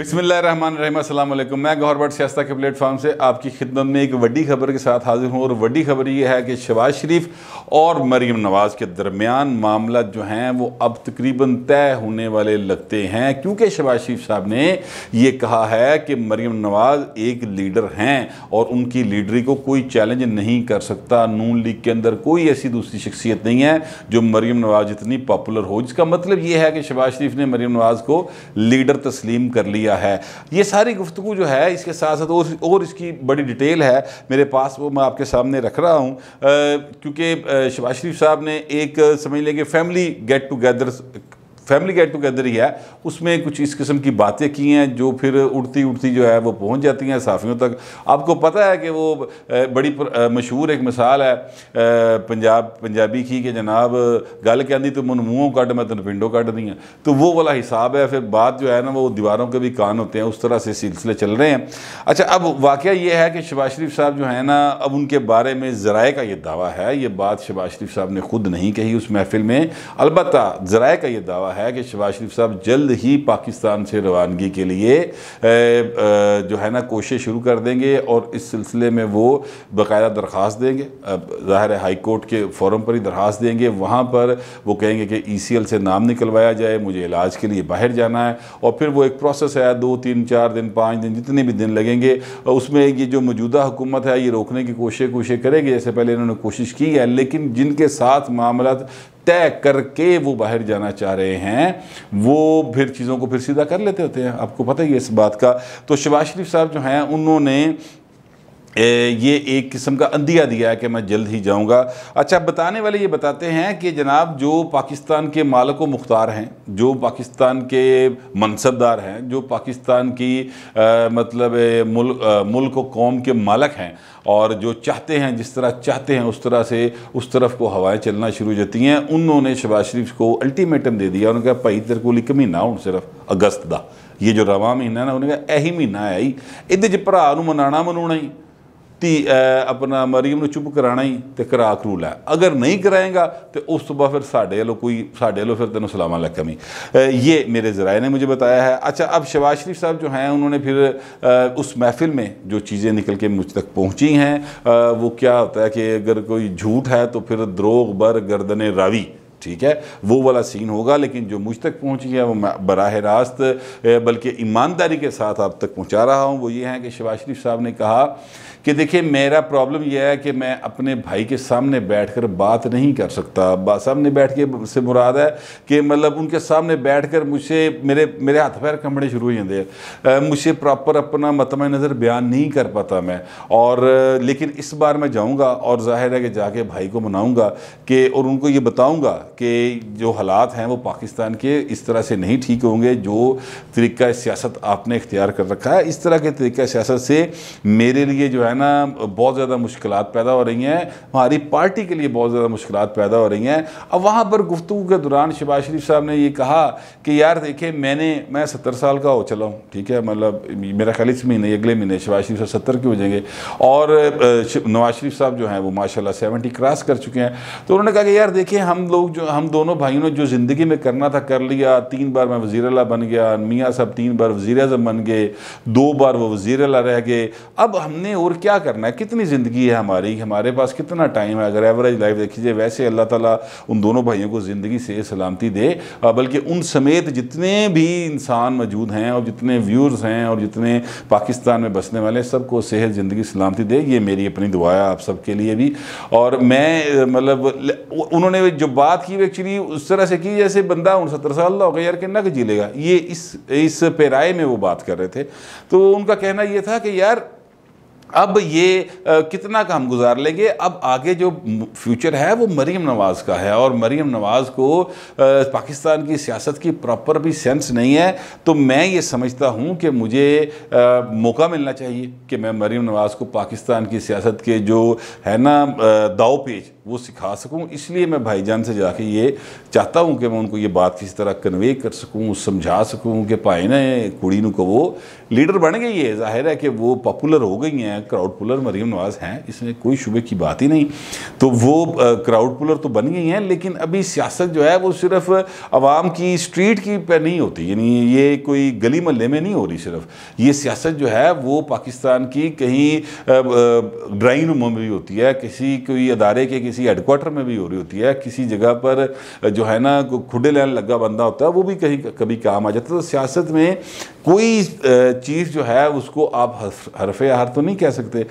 असल मैं गौहर सियास्ता के प्लेटफॉर्म से आपकी खिदमत में एक वडी खबर के साथ हाजिर हूँ और वडी खबर यह है कि शबाज शरीफ और मरीम नवाज़ के दरमियान मामला जो हैं वो अब तकरीबन तय होने वाले लगते हैं क्योंकि शबाज शरीफ साहब ने यह कहा है कि मरीम नवाज़ एक लीडर हैं और उनकी लीडरी को कोई चैलेंज नहीं कर सकता नून लीग के अंदर कोई ऐसी दूसरी शख्सियत नहीं है जो मरीम नवाज़ इतनी पॉपुलर हो जिसका मतलब ये है कि शबाज शरीफ ने मरीम नवाज़ को लीडर तस्लीम कर ली रवैया है ये सारी गुफ्तु जो है इसके साथ साथ और और इसकी बड़ी डिटेल है मेरे पास वो मैं आपके सामने रख रहा हूँ क्योंकि शबाज शरीफ साहब ने एक समझ लें कि family get together family get together ही है उसमें कुछ इस किस्म की बातें की हैं जो फिर उड़ती उड़ती जो है वो पहुंच जाती हैं साफियों तक आपको पता है कि वो बड़ी मशहूर एक मिसाल है पंजाब पंजाबी की कि जनाब गल कहती तो मन मुँहों कट मैं तेन पिंडों कट दी तो वो वाला हिसाब है फिर बात जो है ना वो दीवारों के भी कान होते हैं उस तरह से सिलसिले चल रहे हैं अच्छा अब वाक़ ये है कि शबाज शरीफ साहब जो है ना अब उनके बारे में ज़राए का ये दावा है ये बात शबाज शरीफ साहब ने खुद नहीं कही उस महफिल में अलबत् ज़राए का ये दावा हुआ है कि शहबाज शरीफ साहब जल्द ही पाकिस्तान से रवानगी के लिए जो है ना कोशिश शुरू कर देंगे और इस सिलसिले में वो बाकायदा दरख्वास्त देंगे ज़ाहिर हाई कोर्ट के फोरम पर ही दरख्वास्त देंगे वहाँ पर वो कहेंगे कि ई सी एल से नाम निकलवाया जाए मुझे इलाज के लिए बाहर जाना है और फिर वो एक प्रोसेस है दो तीन चार दिन पाँच दिन जितने भी दिन लगेंगे उसमें ये जो मौजूदा हुकूमत है ये रोकने की कोशिश कोशिश करेगी जैसे पहले इन्होंने कोशिश की है लेकिन जिनके साथ मामला तय करके वो बाहर जाना चाह रहे हैं वो फिर चीज़ों को फिर सीधा कर लेते होते हैं आपको पता ही है इस बात का तो शबाज शरीफ साहब जो हैं उन्होंने ये एक किस्म का अंदिया दिया है कि मैं जल्द ही जाऊंगा अच्छा बताने वाले ये बताते हैं कि जनाब जो पाकिस्तान के मालक व मुख्तार हैं जो पाकिस्तान के मनसबदार हैं जो पाकिस्तान की आ, मतलब मुल, आ, मुल्क व कौम के मालक हैं और जो चाहते हैं जिस तरह चाहते हैं उस तरह से उस तरफ को हवाएं चलना शुरू हो जाती हैं उन्होंने शबाज शरीफ को अल्टीमेटम दे दिया उन्होंने कहा भाई तेरे को महीना हूँ सिर्फ अगस्त का ये जो रवा महीना ना उन्होंने कहा यही महीना है आई इधर ਭਰਾ ਨੂੰ मना ਮਨਾਉਣਾ ਧੀ अपना ਮਰੀਮ ਨੂੰ ਚੁੱਪ ਕਰਾਣਾ ਹੀ ਤੇ ਕਰਾ ਕਰੂ ਲੈ ਅਗਰ ਨਹੀਂ ਕਰਾਏਗਾ ਤੇ ਉਸ ਤੋਂ ਬਾਅਦ साढ़े वालों ਵੱਲੋਂ ਕੋਈ ਸਾਡੇ ਵੱਲੋਂ ਫਿਰ ਤੈਨੂੰ ਸਲਾਮ ਅਲੈਕਮ ये मेरे ज़राए ने मुझे बताया है अच्छा अब शबाज शरीफ साहब जो हैं उन्होंने फिर उस महफिल में जो चीज़ें निकल के मुझ तक पहुँची हैं वो क्या होता है कि अगर कोई झूठ है तो फिर द्रोग बर गर्दन रावी ठीक है वो वाला सीन होगा लेकिन जो मुझ तक पहुँच गया वो मैं बरह रास्त बल्कि ईमानदारी के साथ आप तक पहुँचा रहा हूँ वो ये है कि शबाज शरीफ साहब ने कहा कि देखिए मेरा प्रॉब्लम यह है कि मैं अपने भाई के सामने बैठकर बात नहीं कर सकता सामने बैठ के से मुराद है कि मतलब उनके सामने बैठ कर मुझसे मेरे मेरे हाथ पैर कमड़े शुरू हो जाते हैं मुझसे प्रॉपर अपना मतम नज़र बयान नहीं कर पाता मैं और लेकिन इस बार मैं जाऊँगा और जाहिर है कि जाके भाई को मनाऊँगा कि और उनको ये बताऊँगा के जो हालात हैं वो पाकिस्तान के इस तरह से नहीं ठीक होंगे जो तरीका सियासत आपने इख्तियार कर रखा है इस तरह के तरीका सियासत से मेरे लिए जो है ना बहुत ज़्यादा मुश्किल पैदा हो रही हैं हमारी पार्टी के लिए बहुत ज़्यादा मुश्किल पैदा हो रही हैं अब वहाँ पर गुफ्तु के दौरान शबाज शरीफ साहब ने ये कहा कि यार देखे मैंने मैं सत्तर साल का हो चला हूँ ठीक है मतलब मेरा ख्याल इस महीने अगले महीने शबाज शरीफ साहब सत्तर के हो जाएंगे और नवाज शरीफ साहब जो हैं वो माशा सेवेंटी क्रॉस कर चुके हैं तो उन्होंने कहा कि यार देखिए हम लोग जो हम दोनों भाइयों ने जो ज़िंदगी में करना था कर लिया तीन बार मैं वज़ी अला बन गया मियाँ साहब तीन बार वज़ी अजम बन गए दो बार वो वज़ी अला रह गए अब हमने और क्या करना है कितनी ज़िंदगी है हमारी हमारे पास कितना टाइम है अगर एवरेज लाइफ देखीजिए वैसे अल्लाह ताली उन दोनों भाइयों को ज़िंदगी से सलामती दे बल्कि उन समेत जितने भी इंसान मौजूद हैं और जितने व्यूर्स हैं और जितने पाकिस्तान में बसने वाले सबको सेहत ज़िंदगी सलामती दे ये मेरी अपनी दुआ है आप सबके लिए भी और मैं मतलब उन्होंने जो बात की की एक्चुअली उस तरह से की जैसे बंदा उन सत्तर साल हो गया यार कि नक झीलेगा ये इस इस पैराए में वो बात कर रहे थे तो उनका कहना ये था कि यार अब ये आ, कितना का हम गुजार लेंगे अब आगे जो फ्यूचर है वो मरीम नवाज़ का है और मरीम नवाज़ को आ, पाकिस्तान की सियासत की प्रॉपर भी सेंस नहीं है तो मैं ये समझता हूँ कि मुझे आ, मौका मिलना चाहिए कि मैं मरीम नवाज़ को पाकिस्तान की सियासत के जो है ना दाव पेज वो सिखा सकूं इसलिए मैं भाईजान से जाके ये चाहता हूँ कि मैं उनको ये बात किसी तरह कन्वे कर सकूँ समझा सकूँ कि भाई ने कुड़ी को वो लीडर बन गई है जाहिर है कि वो पॉपुलर हो गई हैं क्राउड पुलर मरीम नवाज हैं इसमें कोई शुबे की बात ही नहीं तो वो क्राउड पुलर तो बन गई हैं लेकिन अभी सियासत जो है वो सिर्फ आवाम की स्ट्रीट की पर नहीं होती यानी ये कोई गली महल में नहीं हो रही सिर्फ ये सियासत जो है वो पाकिस्तान की कहीं ड्राइंग रूमों में भी होती है किसी कोई अदारे के किसी हेडक्वार्टर में भी हो रही होती है किसी जगह पर जो है ना खुडे लाइन लगा बंदा होता है वो भी कहीं कभी काम आ जाता है तो सियासत में कोई चीज़ जो है उसको आप हरफ हर तो नहीं कह सकते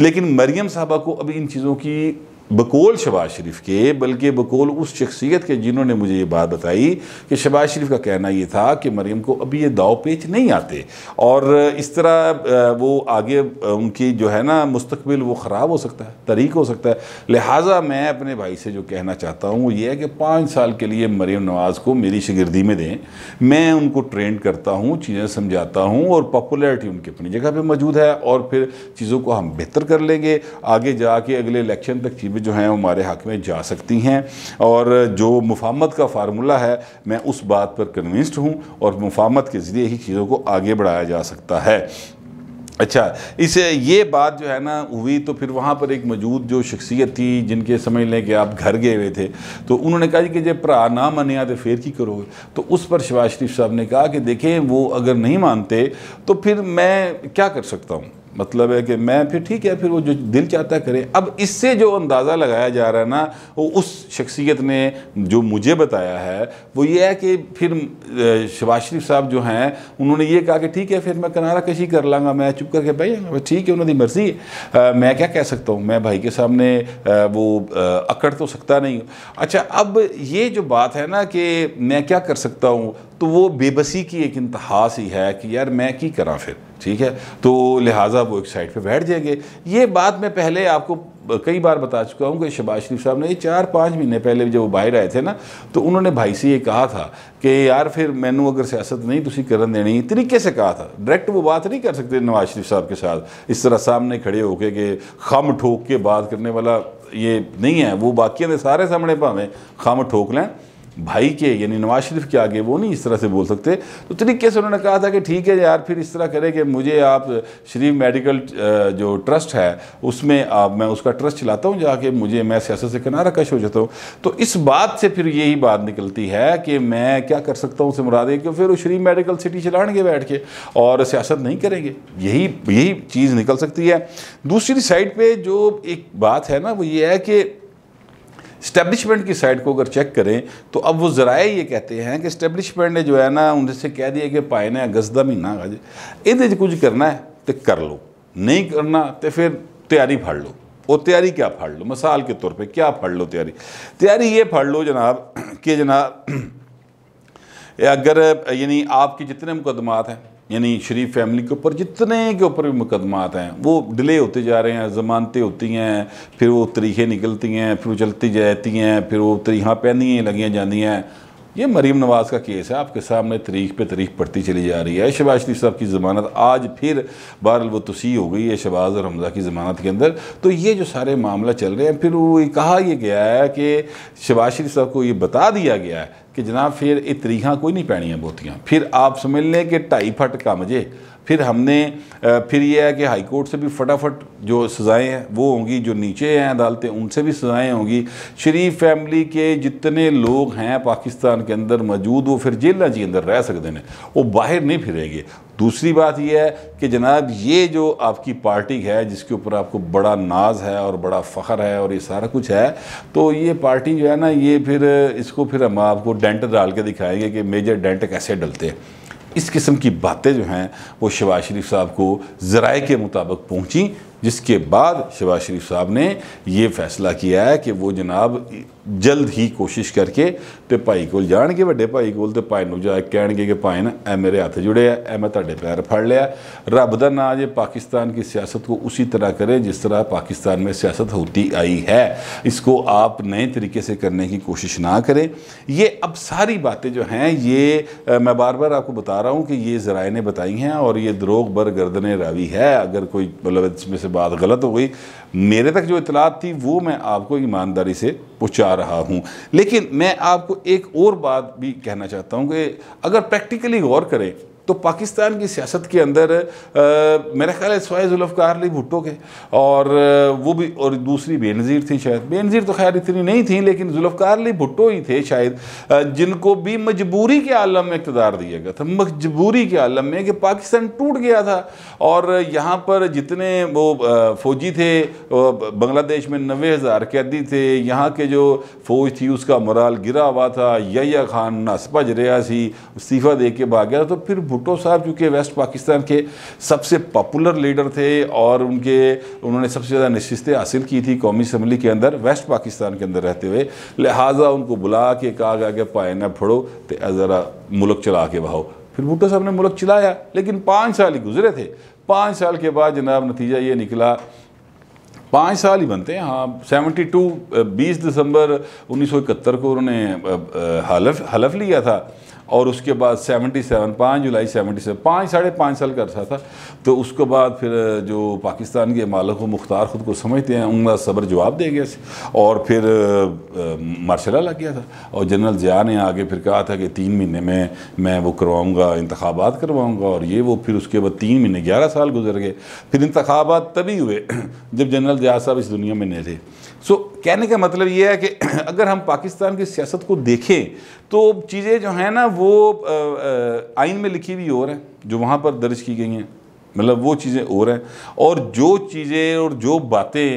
लेकिन मरियम साहबा को अभी इन चीज़ों की बकोल शबाज शरीफ के बल्कि बकोल उस शख्सियत के जिन्होंने मुझे ये बात बताई कि शबाज शरीफ का कहना ये था कि मरीम को अभी ये दाव पेच नहीं आते और इस तरह वो आगे उनकी जो है ना मुस्तबिल वो ख़राब हो सकता है तरीक हो सकता है लिहाजा मैं अपने भाई से जो कहना चाहता हूँ वो ये है कि पाँच साल के लिए मरीम नवाज़ को मेरी शगर्दी में दें मैं उनको ट्रेंड करता हूँ चीज़ें समझाता हूँ और पॉपुलरिटी उनकी अपनी जगह पर मौजूद है और फिर चीज़ों को हम बेहतर कर लेंगे आगे जाके अगले इलेक्शन तक चीज़ें भी जो हैं वो हमारे हक में जा सकती हैं और जो मुफामत का फार्मूला है मैं उस बात पर कन्विंस्ड हूँ और मुफामत के ज़रिए ही चीज़ों को आगे बढ़ाया जा सकता है अच्छा इसे ये बात जो है ना हुई तो फिर वहाँ पर एक मौजूद जो शख्सियत थी जिनके समझ लें कि आप घर गए हुए थे तो उन्होंने कहा कि जब भ्रा ना मने आते फिर की करोगे तो उस पर शबाज शरीफ साहब ने कहा कि देखें वो अगर नहीं मानते तो फिर मैं क्या कर सकता हूँ मतलब है कि मैं फिर ठीक है फिर वो जो दिल चाहता करे अब इससे जो अंदाज़ा लगाया जा रहा है ना वो उस शख्सियत ने जो मुझे बताया है वो ये है कि फिर शबाज शरीफ साहब जो हैं उन्होंने ये कहा कि ठीक है फिर मैं किनारा कशी कर लाँगा मैं चुप करके बह जाऊँगा ठीक है उन्होंने मर्जी है मैं क्या कह सकता हूँ मैं भाई के सामने आ, वो आ, अकड़ तो सकता नहीं अच्छा अब ये जो बात है ना कि मैं क्या कर सकता हूँ तो वो बेबसी की एक इंतहा सी है कि यार मैं की करा फिर ठीक है तो लिहाजा वो एक साइड पे बैठ जाएंगे ये बात मैं पहले आपको कई बार बता चुका हूँ कि शबाज शरीफ साहब ने ये चार पाँच महीने पहले जब वो बाहर आए थे ना तो उन्होंने भाई से ये कहा था कि यार फिर मैंने अगर सियासत नहीं तो करण देनी तरीके से कहा था डायरेक्ट वो बात नहीं कर सकते नवाज शरीफ साहब के साथ इस तरह सामने खड़े होके कि खम ठोक के बात करने वाला ये नहीं है वो बाकियों के सारे सामने भावें खम ठोक लें भाई के यानी नवाज शरीफ के आगे वो नहीं इस तरह से बोल सकते तो तरीके से उन्होंने कहा था कि ठीक है यार फिर इस तरह करें कि मुझे आप शरीफ मेडिकल जो ट्रस्ट है उसमें आप मैं उसका ट्रस्ट चलाता हूँ जाके मुझे मैं सियासत से किनारा कश हो जाता हूँ तो इस बात से फिर यही बात निकलती है कि मैं क्या कर सकता हूँ उसे मुरादे क्यों फिर वो शरीफ मेडिकल सिटी चलाएंगे बैठ के और सियासत नहीं करेंगे यही यही चीज़ निकल सकती है दूसरी साइड पर जो एक बात है ना वो ये है कि स्टैब्लिशमेंट की साइड को अगर चेक करें तो अब वो जराए ये कहते हैं कि स्टैब्लिशमेंट ने जो है ना उनसे कह दिया कि पाए ना अगस्त का महीना गज ये कुछ करना है तो कर लो नहीं करना तो फिर तैयारी फाड़ लो और तैयारी क्या फाड़ लो मिसाल के तौर पर क्या फाड़ लो तैयारी तैयारी ये फाड़ लो जनाब कि जनाब अगर यानी आपके जितने मुकदमात हैं यानी शरीफ फैमिली के ऊपर जितने के ऊपर भी मुकदमात हैं वो डिले होते जा रहे हैं ज़मानतें होती हैं फिर वो तरीक़े निकलती हैं फिर वो चलती जाती हैं फिर वो तरीक़ा पहनी लगियाँ जाती हैं ये मरीम नवाज़ का केस है आपके सामने तरीख पे तरीख पड़ती चली जा रही है शहबाज शरीफ साहब की ज़मानत आज फिर बहरल वो तुसी हो गई है शबाज और हमजा की ज़मानत के अंदर तो ये जो सारे मामला चल रहे हैं फिर वो कहा यह गया है कि शहबाज शरीफ साहब को ये बता दिया गया है कि जनाब फिर ये ਤਰੀਖਾਂ कोई नहीं पैनिया बोतियाँ फिर आप समझ लें कि ढाई फट ਕੰਮ जे फिर हमने फिर यह है कि हाई कोर्ट से भी फटाफट जो सज़ाएँ हैं वो होंगी जो नीचे हैं अदालतें उनसे भी सज़ाएँ होंगी शरीफ फैमिली के जितने लोग हैं पाकिस्तान के अंदर मौजूद वो फिर जेलों के अंदर रह सकते हैं वो बाहर नहीं फिरेंगे दूसरी बात यह है कि जनाब ये जो आपकी पार्टी है जिसके ऊपर आपको बड़ा नाज है और बड़ा फ़ख्र है और ये सारा कुछ है तो ये पार्टी जो है ना ये फिर इसको फिर हम आपको डेंट डाल के दिखाएंगे कि मेजर डेंट कैसे डलते हैं इस किस्म की बातें जो हैं वो शबाज शरीफ साहब को ज़राए के मुताबिक पहुँची जिसके बाद शबाज शरीफ साहब ने ये फैसला किया है कि वो जनाब जल्द ही कोशिश करके तो भाई को जाएंगे व्डे भाई को भाई ਭਾਈ ਨੂੰ ਜਾ ਕੇ ਕਹਿਣਗੇ ਕਿ ਭਾਈ ਨਾ ਐ ਮੇਰੇ ਹੱਥ ਜੁੜੇ ਆ ਐ ਮੈਂ ਤੁਹਾਡੇ ਪੈਰ ਫੜ ਲਿਆ ਰੱਬ ਦਾ की सियासत को उसी तरह करें जिस तरह पाकिस्तान में सियासत होती आई है इसको आप नए तरीके से करने की कोशिश ना करें ये अब सारी बातें जो हैं ये मैं बार बार आपको बता रहा हूँ कि ये ज़राए ने बताई हैं और ये द्रोग बर गर्दन रावी है अगर कोई मतलब इसमें से से बात गलत हो गई मेरे तक जो इतलात थी वो मैं आपको ईमानदारी से पहुँचा रहा हूँ लेकिन मैं आपको एक और बात भी कहना चाहता हूँ कि अगर प्रैक्टिकली गौर करें तो पाकिस्तान की सियासत के अंदर आ, मेरा ख्याल है स्वाय जुल्फ़ार अली भुट्टो के और वो भी और दूसरी बेनज़ीर थी शायद बेनज़ीर तो खैर इतनी नहीं थी लेकिन जुल्फ़ार अली भुट्टो ही थे शायद जिनको भी मजबूरी के आलम में इकतदार दिया गया था मजबूरी के आलम में कि पाकिस्तान टूट गया था और यहाँ पर जितने वो फौजी थे बांग्लादेश में नबे हज़ार कैदी थे यहाँ के जो फौज थी उसका मराल गिरा हुआ था या खान नासपा रहा सी इस्तीफ़ा दे के भाग गया तो फिर भुट्टो साहब चूँकि वेस्ट पाकिस्तान के सबसे पॉपुलर लीडर थे और उनके उन्होंने सबसे ज़्यादा नशस्तें हासिल की थी कौमी असम्बली के अंदर वेस्ट पाकिस्तान के अंदर रहते हुए लिहाजा उनको बुला के कहा गया कि न फड़ो तो ज़रा मुल्क चला के बहाओ फिर भुट्टो साहब ने मुल्क चलाया लेकिन पाँच साल ही गुजरे थे पाँच साल के बाद जनाब नतीजा ये निकला पाँच साल ही बनते हैं हाँ सेवेंटी टू बीस दिसंबर उन्नीस सौ इकहत्तर को उन्होंने हलफ हलफ लिया था और उसके बाद 77 सेवन पाँच जुलाई सेवेंटी सेवन पाँच साढ़े पाँच साल का अर्सा था तो उसके बाद फिर जो पाकिस्तान के मालक मुख्तार ख़ुद को समझते हैं उनका सब्र जवाब दे गया और फिर मार्शला लग गया था और जनरल ज़िया ने आगे फिर कहा था कि तीन महीने में मैं वो करवाऊँगा इंतबात करवाऊँगा और ये वो फिर उसके बाद तीन महीने ग्यारह साल गुजर गए फिर इंतबात तभी हुए जब जनरल ज़िया साहब इस दुनिया में नहीं थे सो so, कहने का मतलब ये है कि अगर हम पाकिस्तान की सियासत को देखें तो चीज़ें जो हैं ना वो आइन में लिखी हुई और हैं जो वहाँ पर दर्ज की गई हैं मतलब वो चीज़ें और हैं और जो चीज़ें और जो बातें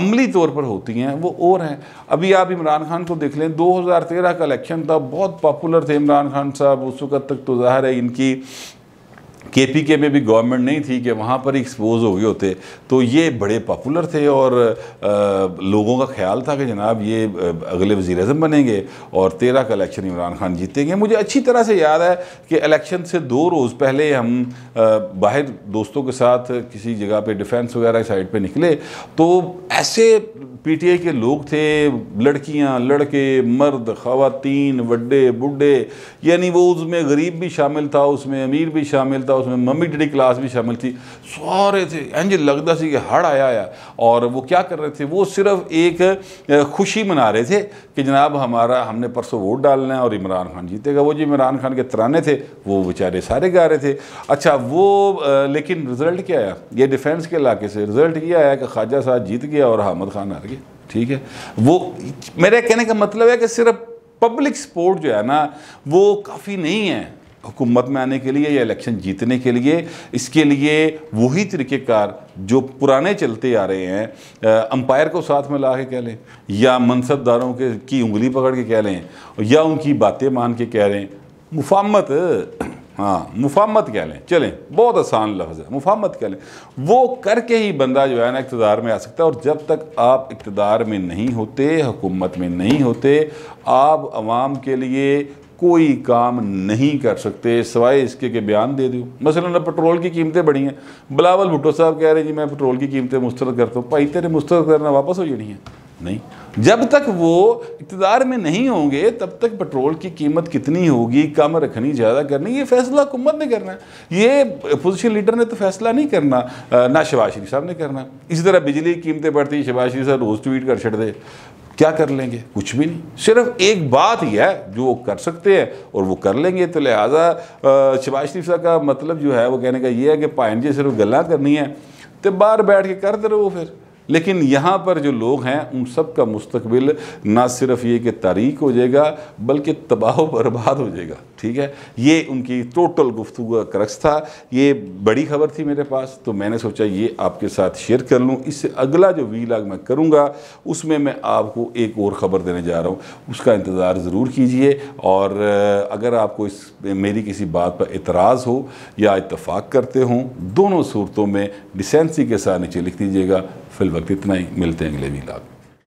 अमली तौर पर होती हैं वो और हैं अभी आप इमरान खान को देख लें 2013 का इलेक्शन था बहुत पॉपुलर थे इमरान खान साहब उस वक्त तक तो ज़ाहिर है इनकी के पी के में भी गवर्नमेंट नहीं थी कि वहाँ पर एक्सपोज हो गए होते तो ये बड़े पॉपुलर थे और आ, लोगों का ख्याल था कि जनाब ये अगले वज़ी अजम बनेंगे और तेरह का इलेक्शन इमरान खान जीतेंगे मुझे अच्छी तरह से याद है कि इलेक्शन से दो रोज़ पहले हम आ, बाहर दोस्तों के साथ किसी जगह पर डिफेंस वगैरह साइड पर निकले तो ऐसे पीटीआई के लोग थे लड़कियां लड़के मर्द खातन वड्डे बुढ़े यानी वो उसमें गरीब भी शामिल था उसमें अमीर भी शामिल था उसमें मम्मी डैडी क्लास भी शामिल थी सारे थे इंज लगता सी कि हड़ आया है और वो क्या कर रहे थे वो सिर्फ एक खुशी मना रहे थे कि जनाब हमारा हमने परसों वोट डालना है और इमरान खान जीतेगा वो जो इमरान खान के तराने थे वो बेचारे सारे गा रहे थे अच्छा वो लेकिन रिज़ल्ट क्या आया ये डिफेंस के इलाके से रिज़ल्ट ये आया कि ख्वाजा साहब जीत गया और अहमद खान हार गया ठीक है वो मेरे कहने का मतलब है कि सिर्फ पब्लिक सपोर्ट जो है ना वो काफ़ी नहीं है हुकूमत में आने के लिए या इलेक्शन जीतने के लिए इसके लिए वही तरीक़ेकार जो पुराने चलते आ रहे हैं अंपायर को साथ में ला के कह लें या मनसबदारों के की उंगली पकड़ के कह लें या उनकी बातें मान के कह लें मुफामत हाँ मुफामत कह लें चलें बहुत आसान लफ्ज़ है मुफामत कह लें वो करके ही बंदा जो है ना इकतदार में आ सकता है और जब तक आप इकतदार में नहीं होते हुकूमत में नहीं होते आप आवाम के लिए कोई काम नहीं कर सकते सवाए इसके के बयान दे दूँ मसलन ना पेट्रोल की कीमतें बढ़ी हैं बिलावल भुट्टो साहब कह रहे हैं जी मैं पेट्रोल की कीमतें मुस्तरद करता हूँ भाई तेरे मुस्तरद करना वापस हो जानी है नहीं जब तक वो इकतदार में नहीं होंगे तब तक पेट्रोल की कीमत कितनी होगी कम रखनी ज़्यादा करनी ये फैसला हुकूमत ने करना है ये अपोजिशन लीडर ने तो फैसला नहीं करना ना शबाज शरीफ साहब ने करना इसी तरह बिजली की कीमतें बढ़ती शबाज शरीफ साहब रोज़ ट्वीट कर छड़ दे क्या कर लेंगे कुछ भी नहीं सिर्फ एक बात ही है जो वो कर सकते हैं और वो कर लेंगे तो लिहाजा शबाज शरीफ साहब का मतलब जो है वो कहने का ये है कि पाइन जी सिर्फ गला करनी है तो बाहर बैठ के करते रहो फिर लेकिन यहाँ पर जो लोग हैं उन सब का मुस्तबिल ना सिर्फ ये कि तारीख हो जाएगा बल्कि तबाह बर्बाद हो जाएगा ठीक है ये उनकी टोटल गुफ्तु का क्रक्स था ये बड़ी खबर थी मेरे पास तो मैंने सोचा ये आपके साथ शेयर कर लूँ इससे अगला जो वी लाग मैं करूँगा उसमें मैं आपको एक और ख़बर देने जा रहा हूँ उसका इंतज़ार ज़रूर कीजिए और अगर आपको इस मेरी किसी बात पर इतराज़ हो या इतफाक़ करते हों दोनों सूरतों में डिसेंसी के साथ नीचे लिख दीजिएगा फिलवक्त इतना ही मिलते हैं अगले भी लाभ